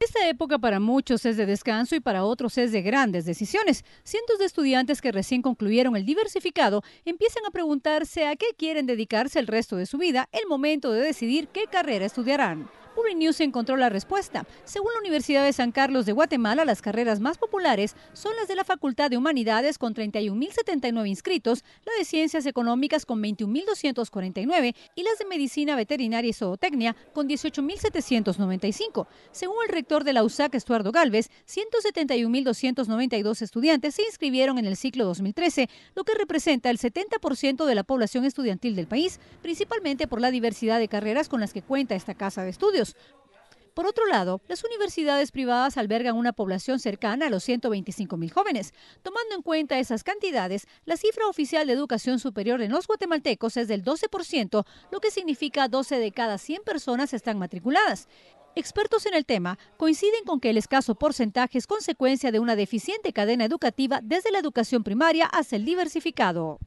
Esta época para muchos es de descanso y para otros es de grandes decisiones. Cientos de estudiantes que recién concluyeron el diversificado empiezan a preguntarse a qué quieren dedicarse el resto de su vida el momento de decidir qué carrera estudiarán. News encontró la respuesta. Según la Universidad de San Carlos de Guatemala, las carreras más populares son las de la Facultad de Humanidades con 31.079 inscritos, la de Ciencias Económicas con 21.249 y las de Medicina Veterinaria y Zootecnia con 18.795. Según el rector de la USAC, Estuardo Galvez, 171.292 estudiantes se inscribieron en el ciclo 2013, lo que representa el 70% de la población estudiantil del país, principalmente por la diversidad de carreras con las que cuenta esta casa de estudios. Por otro lado, las universidades privadas albergan una población cercana a los 125 mil jóvenes. Tomando en cuenta esas cantidades, la cifra oficial de educación superior en los guatemaltecos es del 12%, lo que significa 12 de cada 100 personas están matriculadas. Expertos en el tema coinciden con que el escaso porcentaje es consecuencia de una deficiente cadena educativa desde la educación primaria hasta el diversificado.